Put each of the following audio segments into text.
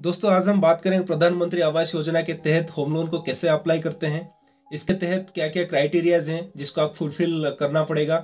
दोस्तों आज हम बात करेंगे प्रधानमंत्री आवास योजना के तहत होम लोन को कैसे अप्लाई करते हैं इसके तहत क्या क्या क्राइटेरियाज हैं जिसको आप फुलफिल करना पड़ेगा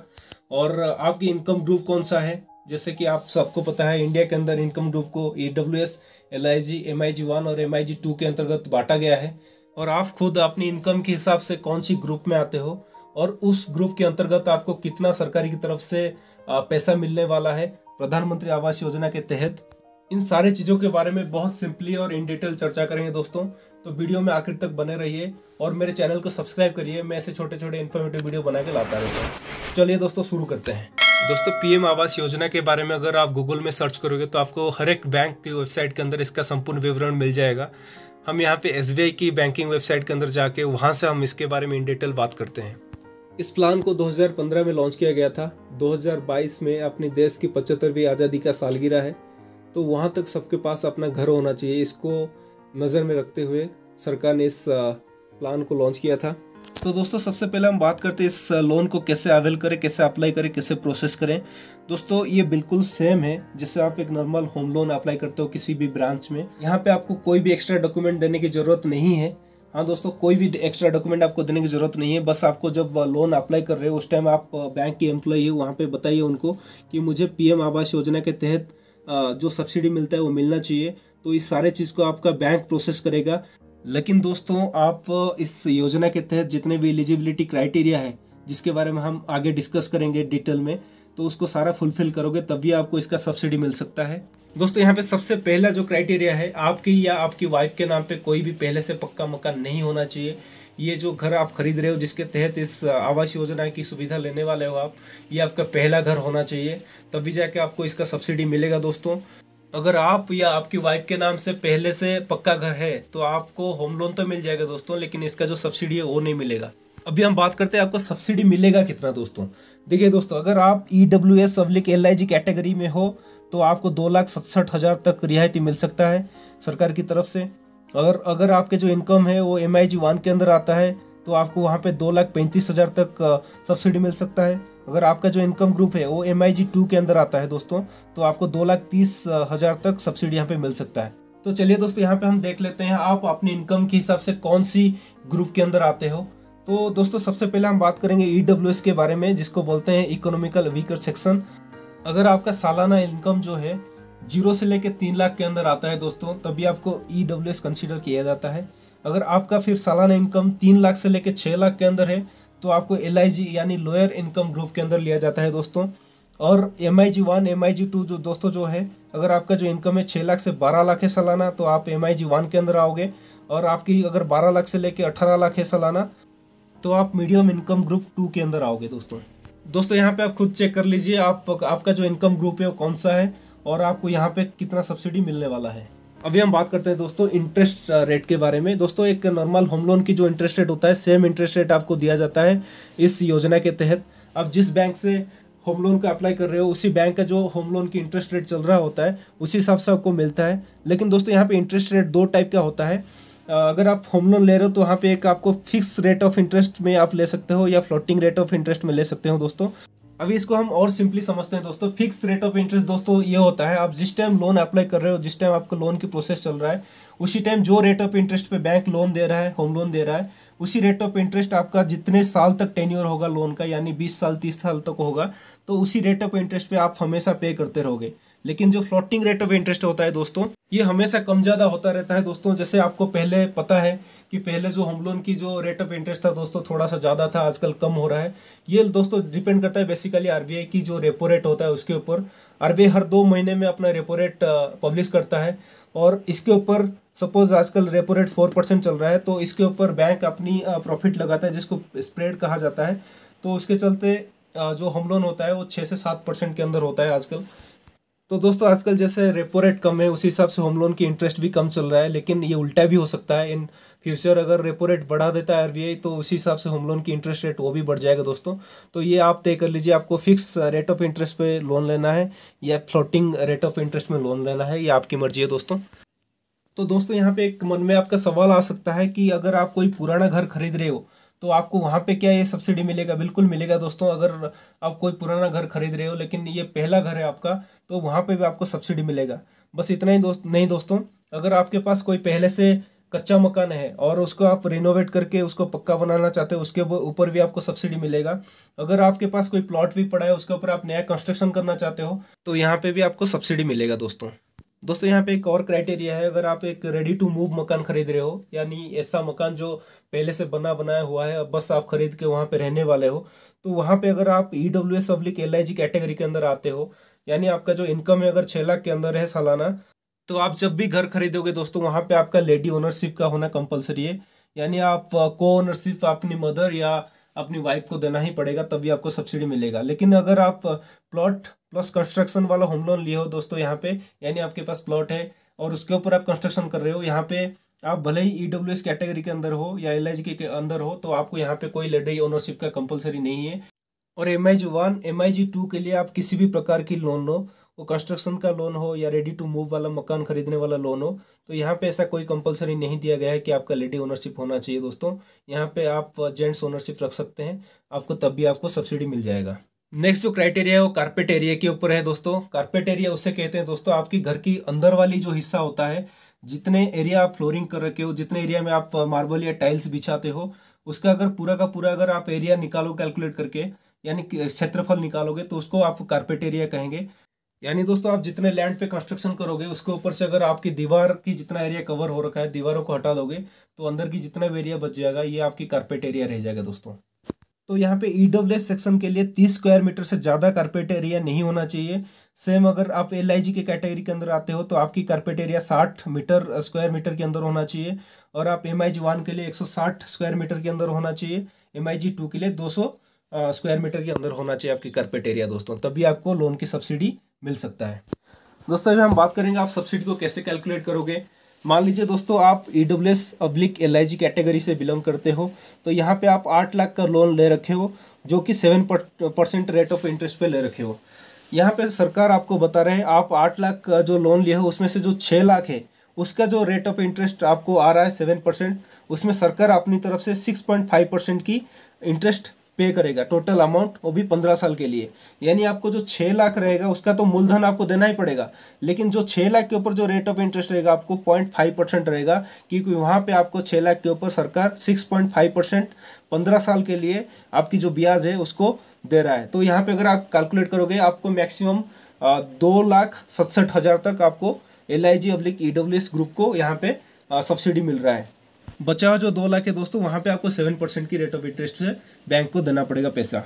और आपकी इनकम ग्रुप कौन सा है जैसे कि आप सबको पता है इंडिया के अंदर इनकम ग्रुप को E W S L I G M I G one और एम आई जी टू के अंतर्गत बांटा गया है और आप खुद अपनी इनकम के हिसाब से कौन सी ग्रुप में आते हो और उस ग्रुप के अंतर्गत आपको कितना सरकारी की तरफ से पैसा मिलने वाला है प्रधानमंत्री आवास योजना के तहत इन सारे चीज़ों के बारे में बहुत सिंपली और इन डिटेल चर्चा करेंगे दोस्तों तो वीडियो में आखिर तक बने रहिए और मेरे चैनल को सब्सक्राइब करिए मैं ऐसे छोटे छोटे इन्फॉर्मेटिव वीडियो बना के लाता रहता हूँ चलिए दोस्तों शुरू करते हैं दोस्तों पीएम आवास योजना के बारे में अगर आप गूगल में सर्च करोगे तो आपको हर एक बैंक की वेबसाइट के अंदर इसका संपूर्ण विवरण मिल जाएगा हम यहाँ पे एस की बैंकिंग वेबसाइट के अंदर जाके वहाँ से हम इसके बारे में इन डिटेल बात करते हैं इस प्लान को 2015 में लॉन्च किया गया था 2022 में अपने देश की पचहत्तरवीं आज़ादी का सालगिरह है तो वहाँ तक सबके पास अपना घर होना चाहिए इसको नज़र में रखते हुए सरकार ने इस प्लान को लॉन्च किया था तो दोस्तों सबसे पहले हम बात करते हैं इस लोन को कैसे अवेल करें कैसे अप्लाई करें कैसे प्रोसेस करें दोस्तों ये बिल्कुल सेम है जैसे आप एक नॉर्मल होम लोन अप्लाई करते हो किसी भी ब्रांच में यहाँ पे आपको कोई भी एक्स्ट्रा डॉक्यूमेंट देने की ज़रूरत नहीं है हाँ दोस्तों कोई भी एक्स्ट्रा डॉक्यूमेंट आपको देने की ज़रूरत नहीं है बस आपको जब लोन अप्लाई कर रहे हो उस टाइम आप बैंक के एम्प्लॉई है वहाँ पर बताइए उनको कि मुझे पी आवास योजना के तहत जो सब्सिडी मिलता है वो मिलना चाहिए तो इस सारे चीज़ को आपका बैंक प्रोसेस करेगा लेकिन दोस्तों आप इस योजना के तहत जितने भी एलिजिबिलिटी क्राइटेरिया है जिसके बारे में हम आगे डिस्कस करेंगे डिटेल में तो उसको सारा फुलफिल करोगे तब भी आपको इसका सब्सिडी मिल सकता है दोस्तों यहाँ पे सबसे पहला जो क्राइटेरिया है आपकी या आपकी वाइफ के नाम पे कोई भी पहले से पक्का मकान नहीं होना चाहिए ये जो घर आप खरीद रहे हो जिसके तहत इस आवास योजना की सुविधा लेने वाले हो आप ये आपका पहला घर होना चाहिए तभी जाके आपको इसका सब्सिडी मिलेगा दोस्तों अगर आप या आपकी वाइफ के नाम से पहले से पक्का घर है तो आपको होम लोन तो मिल जाएगा दोस्तों लेकिन इसका जो सब्सिडी है वो नहीं मिलेगा अभी हम बात करते हैं आपको सब्सिडी मिलेगा कितना दोस्तों देखिए दोस्तों अगर आप E W S public L I G category में हो तो आपको दो लाख सत्सठ हज़ार तक रियायती मिल सकता है सरकार की तरफ से अगर अगर आपके जो इनकम है वो एम आई जी वन के अंदर आता है तो आपको वहाँ पे दो लाख पैंतीस हज़ार तक सब्सिडी मिल सकता है अगर आपका जो इनकम ग्रुप है वो एम आई जी टू के अंदर आता है दोस्तों तो आपको दो लाख तीस हज़ार तक सब्सिडी यहाँ पे मिल सकता है तो चलिए दोस्तों यहाँ पे हम देख लेते हैं आप अपने इनकम के हिसाब से कौन सी ग्रुप के अंदर आते हो तो दोस्तों सबसे पहले हम बात करेंगे ई e के बारे में जिसको बोलते हैं इकोनॉमिकल वीकर सेक्शन अगर आपका सालाना इनकम जो है जीरो से लेकर तीन लाख के अंदर आता है दोस्तों तभी आपको ई डब्ल्यू एस कंसिडर किया जाता है अगर आपका फिर सालाना इनकम तीन लाख से लेकर छः लाख के अंदर है तो आपको एल आई जी यानी लोअर इनकम ग्रुप के अंदर लिया जाता है दोस्तों और M I G one M I G two जो दोस्तों जो है अगर आपका जो इनकम है छः लाख से बारह लाख है सालाना तो आप एम आई जी वन के अंदर आओगे और आपकी अगर बारह लाख से लेकर अठारह लाख है सालाना तो आप मीडियम इनकम ग्रुप टू के अंदर आओगे दोस्तों दोस्तों यहाँ पे आप खुद चेक कर लीजिए आप आपका जो इनकम ग्रुप है वो कौन सा है और आपको यहाँ पे कितना सब्सिडी मिलने वाला है अभी हम बात करते हैं दोस्तों इंटरेस्ट रेट uh, के बारे में दोस्तों एक नॉर्मल होम लोन की जो इंटरेस्ट रेट होता है सेम इंटरेस्ट रेट आपको दिया जाता है इस योजना के तहत आप जिस बैंक से होम लोन का अप्लाई कर रहे हो उसी बैंक का जो होम लोन की इंटरेस्ट रेट चल रहा होता है उसी हिसाब से आपको मिलता है लेकिन दोस्तों यहाँ पे इंटरेस्ट रेट दो टाइप का होता है uh, अगर आप होम लोन ले रहे हो तो वहाँ पे एक आपको फिक्स रेट ऑफ इंटरेस्ट में आप ले सकते हो या फ्लोटिंग रेट ऑफ इंटरेस्ट में ले सकते हो दोस्तों अभी इसको हम और सिंपली समझते हैं दोस्तों फिक्स रेट ऑफ इंटरेस्ट दोस्तों ये होता है आप जिस टाइम लोन अप्लाई कर रहे हो जिस टाइम आपका लोन की प्रोसेस चल रहा है उसी टाइम जो रेट ऑफ इंटरेस्ट पे बैंक लोन दे रहा है होम लोन दे रहा है उसी रेट ऑफ इंटरेस्ट आपका जितने साल तक टेन्यूर होगा लोन का यानी बीस साल तीस साल तक होगा तो उसी रेट ऑफ इंटरेस्ट पे आप हमेशा पे करते रहोगे लेकिन जो फ्लोटिंग रेट ऑफ इंटरेस्ट होता है दोस्तों ये हमेशा कम ज़्यादा होता रहता है दोस्तों जैसे आपको पहले पता है कि पहले जो होम लोन की जो रेट ऑफ इंटरेस्ट था दोस्तों थोड़ा सा ज़्यादा था आजकल कम हो रहा है ये दोस्तों डिपेंड करता है बेसिकली आरबीआई की जो रेपो रेट होता है उसके ऊपर आरबीआई हर दो महीने में अपना रेपो रेट पब्लिश करता है और इसके ऊपर सपोज आजकल रेपो रेट फोर परसेंट चल रहा है तो इसके ऊपर बैंक अपनी प्रॉफिट लगाता है जिसको स्प्रेड कहा जाता है तो उसके चलते जो होम लोन होता है वो छः से सात परसेंट के अंदर होता है आजकल तो दोस्तों आजकल जैसे रेपो रेट कम है उसी हिसाब से होम लोन की इंटरेस्ट भी कम चल रहा है लेकिन ये उल्टा भी हो सकता है इन फ्यूचर अगर रेपो रेट बढ़ा देता है आर तो उसी हिसाब से होम लोन की इंटरेस्ट रेट वो भी बढ़ जाएगा दोस्तों तो ये आप तय कर लीजिए आपको फिक्स रेट ऑफ इंटरेस्ट पर लोन लेना है या फ्लोटिंग रेट ऑफ इंटरेस्ट में लोन लेना है ये आपकी मर्जी है दोस्तों तो दोस्तों यहाँ पे एक मन में आपका सवाल आ सकता है कि अगर आप कोई पुराना घर खरीद रहे हो तो आपको वहाँ पे क्या ये सब्सिडी मिलेगा बिल्कुल मिलेगा दोस्तों अगर आप कोई पुराना घर खरीद रहे हो लेकिन ये पहला घर है आपका तो वहाँ पे भी आपको सब्सिडी मिलेगा बस इतना ही दोस्त नहीं दोस्तों अगर आपके पास कोई पहले से कच्चा मकान है और उसको आप रिनोवेट करके उसको पक्का बनाना चाहते हो उसके ऊपर भी आपको सब्सिडी मिलेगा अगर आपके पास कोई प्लॉट भी पड़ा है उसके ऊपर आप नया कंस्ट्रक्शन करना चाहते हो तो यहाँ पर भी आपको सब्सिडी मिलेगा दोस्तों दोस्तों यहाँ पे एक और क्राइटेरिया है अगर आप एक रेडी टू मूव मकान खरीद रहे हो यानी ऐसा मकान जो पहले से बना बनाया हुआ है बस आप खरीद के वहाँ पे रहने वाले हो तो वहाँ पे अगर आप E W S public L I G category के अंदर आते हो यानी आपका जो इनकम है अगर छः लाख के अंदर है सालाना तो आप जब भी घर खरीदोगे दोस्तों वहाँ पर आपका लेडी ओनरशिप का होना कंपलसरी है यानी आप को uh, ओनरशिप अपनी मदर या अपनी वाइफ को देना ही पड़ेगा तभी आपको सब्सिडी मिलेगा लेकिन अगर आप प्लॉट प्लस कंस्ट्रक्शन वाला होम लोन लिए हो दोस्तों यहाँ पे यानी आपके पास प्लॉट है और उसके ऊपर आप कंस्ट्रक्शन कर रहे हो यहाँ पे आप भले ही ई डब्ल्यू एस कैटेगरी के अंदर हो या एल आई जी के अंदर हो तो आपको यहाँ पे कोई लेडरी ओनरशिप का कंपलसरी नहीं है और M I G one M I G two के लिए आप किसी भी प्रकार की लोन लो वो कंस्ट्रक्शन का लोन हो या रेडी टू मूव वाला मकान खरीदने वाला लोन हो तो यहाँ पे ऐसा कोई कंपलसरी नहीं दिया गया है कि आपका लेडी ओनरशिप होना चाहिए दोस्तों यहाँ पे आप जेंट्स ओनरशिप रख सकते हैं आपको तब भी आपको सब्सिडी मिल जाएगा नेक्स्ट जो क्राइटेरिया है वो कारपेट एरिया के ऊपर है दोस्तों कार्पेट एरिया उसे कहते हैं दोस्तों आपकी घर की अंदर वाली जो हिस्सा होता है जितने एरिया आप फ्लोरिंग कर रखे हो जितने एरिया में आप मार्बल या टाइल्स बिछाते हो उसका अगर पूरा का पूरा अगर आप एरिया निकालो कैलकुलेट करके यानी क्षेत्रफल निकालोगे तो उसको आप कार्पेट एरिया कहेंगे यानी दोस्तों आप जितने लैंड पे कंस्ट्रक्शन करोगे उसके ऊपर से अगर आपकी दीवार की जितना एरिया कवर हो रखा है दीवारों को हटा दोगे तो अंदर की जितना भी एरिया बच जाएगा ये आपकी कारपेट एरिया रह जाएगा दोस्तों तो यहाँ पे ई e सेक्शन के लिए तीस स्क्वायर मीटर से ज़्यादा कारपेट एरिया नहीं होना चाहिए सेम अगर आप एल आई जी के कैटेगरी के अंदर आते हो तो आपकी कारपेट एरिया साठ मीटर स्क्वायर मीटर के अंदर होना चाहिए और आप एम आई जी वन के लिए एक सौ साठ स्क्वायर मीटर के अंदर होना चाहिए एम आई जी टू के लिए दो सौ स्क्वायर मीटर के अंदर होना चाहिए आपकी कारपेट एरिया दोस्तों तभी आपको लोन की सब्सिडी मिल सकता है दोस्तों अभी हम बात करेंगे आप सब्सिडी को कैसे कैलकुलेट करोगे मान लीजिए दोस्तों आप E W S public L I G category से बिलोंग करते हो तो यहाँ पे आप आठ लाख का लोन ले रखे हो जो कि seven percent rate of interest पे ले रखे हो यहाँ पे सरकार आपको बता रहे हैं आप आठ लाख का जो लोन लिए हो उसमें से जो छः लाख है उसका जो रेट ऑफ इंटरेस्ट आपको आ रहा है सेवन परसेंट उसमें सरकार अपनी तरफ से सिक्स पॉइंट फाइव परसेंट की इंटरेस्ट पे करेगा टोटल अमाउंट वो भी पंद्रह साल के लिए यानी आपको जो छः लाख रहेगा उसका तो मूलधन आपको देना ही पड़ेगा लेकिन जो छः लाख के ऊपर जो रेट ऑफ इंटरेस्ट रहेगा आपको पॉइंट फाइव परसेंट रहेगा क्योंकि वहाँ पे आपको छः लाख के ऊपर सरकार सिक्स पॉइंट फाइव परसेंट पंद्रह साल के लिए आपकी जो ब्याज है उसको दे रहा है तो यहाँ पर अगर आप कैलकुलेट करोगे आपको मैक्सिमम दो लाख सत्सठ हज़ार तक आपको L I G public E W S group को यहाँ पे सब्सिडी मिल रहा है बचा हुआ जो दो लाख है दोस्तों वहाँ पे आपको सेवन परसेंट की रेट ऑफ इंटरेस्ट से बैंक को देना पड़ेगा पैसा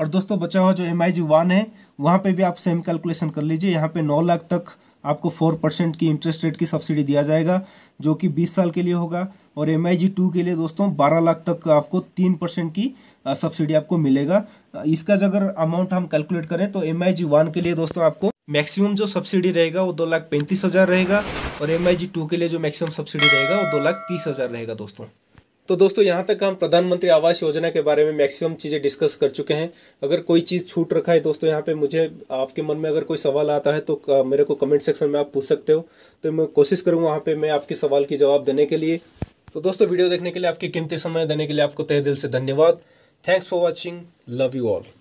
और दोस्तों बचा हुआ जो एम आई जी वन है वहाँ पे भी आप सेम कैलकुलेशन कर लीजिए यहाँ पे नौ लाख तक आपको फोर परसेंट की इंटरेस्ट रेट की सब्सिडी दिया जाएगा जो कि बीस साल के लिए होगा और एम आई जी टू के लिए दोस्तों बारह लाख तक आपको तीन परसेंट की सब्सिडी आपको मिलेगा इसका अगर अमाउंट हम कैलकुलेट करें तो एम आई जी वन के लिए दोस्तों आपको मैक्सिमम जो सब्सिडी रहेगा वो दो लाख पैंतीस हज़ार रहेगा और एम आई जी टू के लिए जो मैक्सिमम सब्सिडी रहेगा वो दो लाख तीस हज़ार रहेगा दोस्तों तो दोस्तों यहाँ तक हम प्रधानमंत्री आवास योजना के बारे में मैक्सिमम चीज़ें डिस्कस कर चुके हैं अगर कोई चीज़ छूट रखा है दोस्तों यहाँ पे मुझे आपके मन में अगर कोई सवाल आता है तो मेरे को कमेंट सेक्शन में आप पूछ सकते हो तो मैं कोशिश करूँगा वहाँ पर मैं आपके सवाल की जवाब देने के लिए तो दोस्तों वीडियो देखने के लिए आपके कीमती समय देने के लिए आपको तहे दिल से धन्यवाद thanks for watching love you all